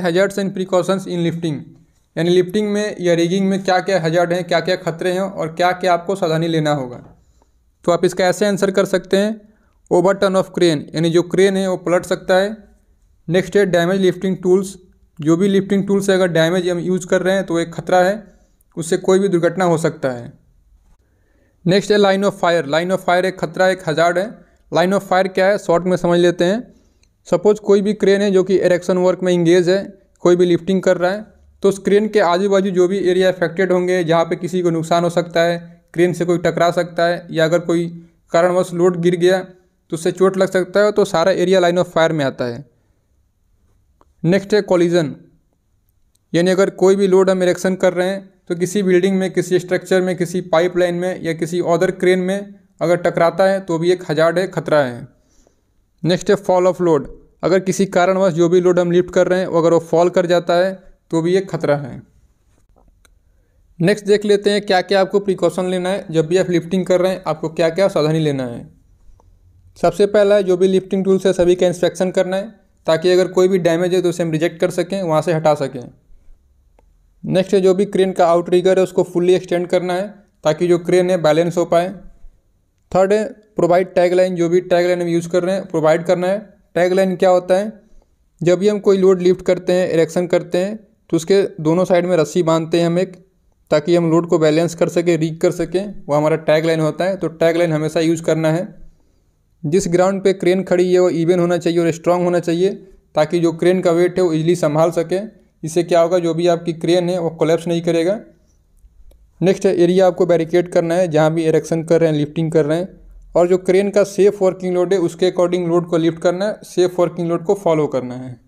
hazards and precautions in lifting यानी lifting में या रिगिंग में क्या क्या हैजर्ड हैं क्या क्या खतरे हैं और क्या क्या आपको सावधानी लेना होगा तो आप इसका ऐसे आंसर कर सकते हैं ओवर टर्न ऑफ क्रेन यानी जो क्रेन है वो पलट सकता है नेक्स्ट है डैमेज लिफ्टिंग टूल्स जो भी लिफ्टिंग टूल्स है अगर डैमेज हम यूज़ कर रहे हैं तो एक खतरा है उससे कोई भी दुर्घटना हो सकता है नेक्स्ट है line of fire line of fire एक खतरा एक हजार्ड है लाइन ऑफ फायर क्या है शॉर्ट में समझ लेते हैं सपोज़ कोई भी क्रेन है जो कि एरेक्शन वर्क में इंगेज है कोई भी लिफ्टिंग कर रहा है तो उस क्रेन के आजू बाजू जो भी एरिया अफेक्टेड होंगे जहाँ पे किसी को नुकसान हो सकता है क्रेन से कोई टकरा सकता है या अगर कोई कारणवश लोड गिर गया तो उससे चोट लग सकता है तो सारा एरिया लाइन ऑफ फायर में आता है नेक्स्ट है कॉलिजन यानी अगर कोई भी लोड हम इरेक्शन कर रहे हैं तो किसी बिल्डिंग में किसी स्ट्रक्चर में किसी पाइपलाइन में या किसी अदर क्रेन में अगर टकराता है तो भी एक हजार है खतरा है नेक्स्ट है फॉल ऑफ लोड अगर किसी कारणवश जो भी लोड हम लिफ्ट कर रहे हैं अगर वो फॉल कर जाता है तो भी ये खतरा है नेक्स्ट देख लेते हैं क्या क्या आपको प्रिकॉशन लेना है जब भी आप लिफ्टिंग कर रहे हैं आपको क्या क्या सावधानी लेना है सबसे पहला है जो भी लिफ्टिंग टूल्स है सभी का इंस्पेक्शन करना है ताकि अगर कोई भी डैमेज है तो उसे हम रिजेक्ट कर सकें वहाँ से हटा सकें नेक्स्ट है जो भी क्रेन का रिगर है उसको फुल्ली एक्सटेंड करना है ताकि जो क्रेन है बैलेंस हो पाए थर्ड है प्रोवाइड टैग लाइन जो भी टैग लाइन हम यूज़ कर रहे हैं प्रोवाइड करना है टैगलाइन क्या होता है जब भी हम कोई लोड लिफ्ट करते हैं इरेक्शन करते हैं तो उसके दोनों साइड में रस्सी बांधते हैं हम एक ताकि हम लोड को बैलेंस कर सकें रीक कर सकें वो हमारा टैग लाइन होता है तो टैग लाइन हमेशा यूज़ करना है जिस ग्राउंड पे क्रेन खड़ी है वो इवन होना चाहिए और स्ट्रांग होना चाहिए ताकि जो क्रेन का वेट है वो इजीली संभाल सके इससे क्या होगा जो भी आपकी क्रेन है वो कोलेप्स नहीं करेगा नेक्स्ट एरिया आपको बैरिकेड करना है जहाँ भी इरेक्शन कर रहे हैं लिफ्टिंग कर रहे हैं और जो क्रेन का सेफ वर्किंग लोड है उसके अकॉर्डिंग लोड को लिफ्ट करना है सेफ वर्किंग लोड को फॉलो करना है